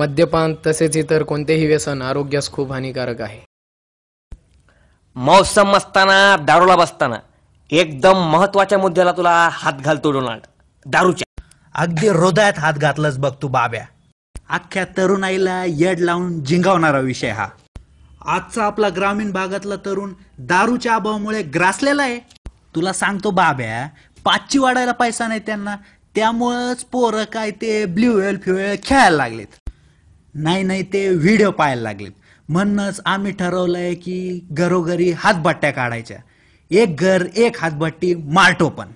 मद्यपान तसेच इतर कोणतेही व्यसन आरोग्यास खूप हानिकारक आहे मौसम असताना दारूला बसताना एकदम महत्वाच्या मुद्द्याला तुला हात घालतो डोनाल्ड दारूच्या अगदी हृदयात हात घातलंच बघ तू बाब्या अख्ख्या तरुणाईला येड लावून जिंगावणारा विषय हा आजचा आपला ग्रामीण भागातला तरुण दारूच्या अभावामुळे ग्रासलेला आहे तुला सांगतो बाब्या पाचची वाढायला पैसा नाही त्यांना त्यामुळंच पोरं काय ते ब्ल्यू वेल फ्युएल खेळायला लागलेत नाही नाही ते व्हिडिओ पाहायला लागलेत म्हणूनच आम्ही ठरवलंय की घरोघरी हातभट्ट्या काढायच्या एक घर एक हातभट्टी मार्टो पण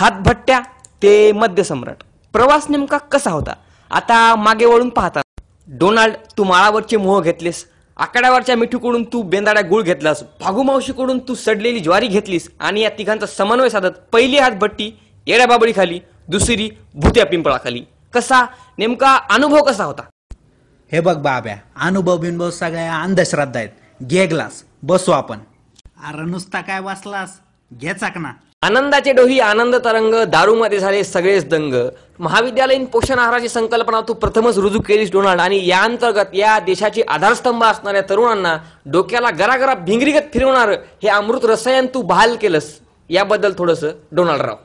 हातभट्ट्या ते सम्राट प्रवास नेमका कसा होता आता मागे वळून पाहता डोनाल्ड तू माळावरचे मोह घेतलेस आकड्यावरच्या मिठूकडून तू बेंदाड्या गुळ घेतलास भागू मावशीकडून तू सडलेली ज्वारी घेतलीस आणि या तिघांचा समन्वय साधत पहिली हातभट्टी खाली दुसरी भुत्या पिंपळाखाली कसा नेमका अनुभव कसा होता हे बघ बाब्या अनुभव बिनभव सगळ्या अंधश्रद्धा आहेत घे ग्लास बसू आपण अरे नुसता काय वाचलास घे चाकणा आनंदाचे डोही आनंद तरंग दारूमध्ये झाले सगळेच दंग महाविद्यालयीन पोषण आहाराची संकल्पना तू प्रथमच रुजू केलीस डोनाल्ड आणि या अंतर्गत या देशाची आधारस्तंभ असणाऱ्या तरुणांना डोक्याला गरागरा भिंगरीगत फिरवणार हे अमृत रसायन तू बहाल केलंस याबद्दल थोडस डोनाल्ड राव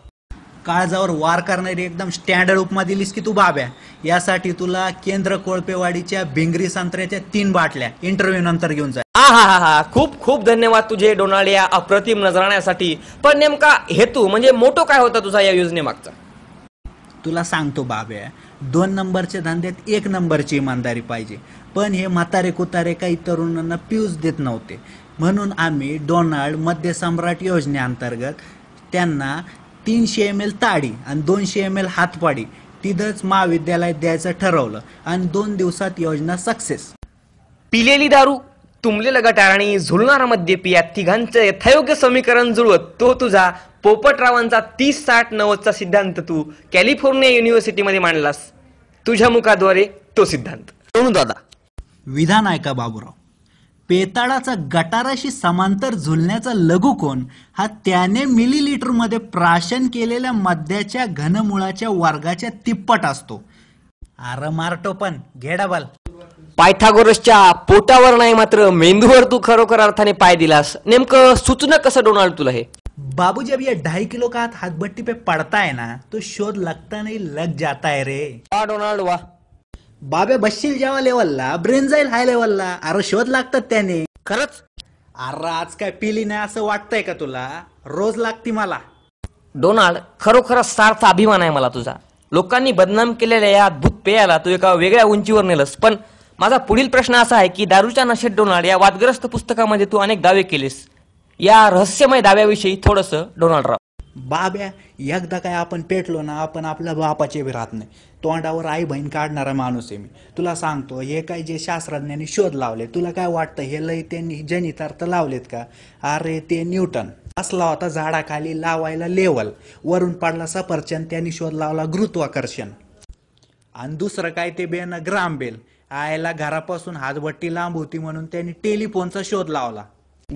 काळजावर वार करणारी एकदम स्टँडर्ड उपमा दिलीस की तू बाब्या यासाठी तुला केंद्र कोळपेवाडीच्या भिंगरी संत्र्याच्या तीन बाटल्या इंटरव्ह्यू नंतर घेऊन जा हा हा हा खूप खूप धन्यवाद तुझे डोनाल्ड या अप्रतिम नजराण्यासाठी पण नेमका हेतू म्हणजे मोठं काय होता तुझा या योजनेमागचा तुला सांगतो बाब्या दोन नंबरच्या धंद्यात एक नंबरची इमानदारी पाहिजे पण हे म्हातारे कुतारे काही तरुणांना पिऊज देत नव्हते म्हणून आम्ही डोनाल्ड मध्य सम्राट योजनेअंतर्गत त्यांना तीनशे एम एल ताडी आणि दोनशे एम एल हातपाडी तिथंच महाविद्यालयात द्यायचं ठरवलं आणि दोन दिवसात योजना सक्सेस पिलेली दारू तुंबलेलं गटार आणि झुलणारा मद्यपी पिया तिघांचं यथायोग्य समीकरण जुळवत तो तुझा पोपटरावांचा तीस साठ नव्वदचा सिद्धांत तू कॅलिफोर्निया मध्ये मांडलास तुझ्या मुखाद्वारे तो सिद्धांत दादा विधान ऐका बाबूराव बेताळाचा गटाराशी समांतर झुलण्याचा लघुकोन हा त्याने मध्ये प्राशन केलेल्या मद्याच्या घनमुळाच्या वर्गाच्या तिप्पट असतो अरे मारटो पण घेडाबाल पायथागोरसच्या पोटावर नाही मात्र मेंदूवर तू खरोखर अर्थाने पाय दिलास नेमकं सुचणं कसं डोनाल्ड तुला हे बाबू जब या ढाई किलो का हाथ पे पड़ता है ना तो शोध लगता नहीं लग जाता है रे वा डोनाल्ड वाह बाबे बसशील जेव्हा लेवलला ब्रेन जाईल हाय लेवलला अरे शोध लागतात त्याने खरंच अरे आज काय पिली नाही असं वाटतंय का तुला रोज लागती मला डोनाल्ड खरोखर सार्थ अभिमान आहे मला तुझा लोकांनी बदनाम केलेल्या या अद्भुत पेयाला तू एका वेगळ्या उंचीवर नेलंस पण माझा पुढील प्रश्न असा आहे की दारूच्या नशेत डोनाल्ड या वादग्रस्त पुस्तकामध्ये तू अनेक दावे केलेस या रहस्यमय दाव्याविषयी थोडंसं डोनाल्ड राव बाब्या एकदा काय आपण पेटलो ना आपण आपल्या बापाचे बी राहत नाही तोंडावर आई बहीण काढणारा माणूस आहे मी तुला सांगतो हे काय जे शास्त्रज्ञांनी शोध लावले तुला काय वाटतं हे लय त्यांनी जनितार्थ लावलेत का अरे ते न्यूटन असला होता झाडाखाली लावायला लेवल वरून पडला सफरचंद त्यांनी शोध लावला गुरुत्वाकर्षण आणि दुसरं काय ते बेन ग्रामबेल आयला घरापासून हातभट्टी लांब होती म्हणून त्यांनी टेलिफोनचा शोध लावला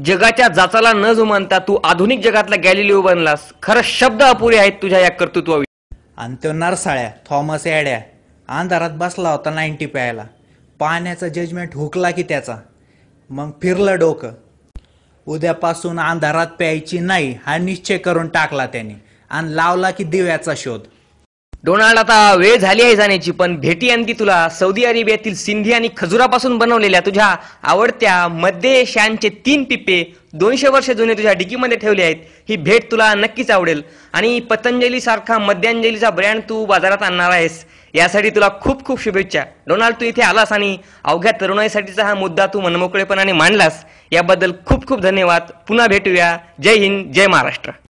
जगाच्या जाचाला न जुमानता तू आधुनिक जगातला गॅलिलिओ बनलास खरं शब्द अपुरे आहेत तुझ्या या कर्तृत्वा आणि तो नरसाळ्या थॉमस ॲड्या अंधारात बसला होता नाईन्टी प्यायला पाण्याचा जजमेंट हुकला की त्याचा मग फिरलं डोकं उद्यापासून अंधारात प्यायची नाही हा निश्चय करून टाकला त्याने आणि लावला की दिव्याचा शोध डोनाल्ड आता वेळ झाली आहे जाण्याची पण भेटी आणखी तुला सौदी अरेबियातील सिंधी आणि खजुरापासून बनवलेल्या तुझ्या आवडत्या मध्य शानचे तीन पिपे दोनशे वर्ष जुने तुझ्या डिकीमध्ये ठेवले आहेत ही भेट तुला नक्कीच आवडेल आणि पतंजली सारखा मध्यांजलीचा ब्रँड तू बाजारात आणणार आहेस यासाठी तुला खूप खूप शुभेच्छा डोनाल्ड तू इथे आलास आणि अवघ्या तरुणाईसाठीचा हा मुद्दा तू मनमोकळेपणाने मांडलास याबद्दल खूप खूप धन्यवाद पुन्हा भेटूया जय हिंद जय महाराष्ट्र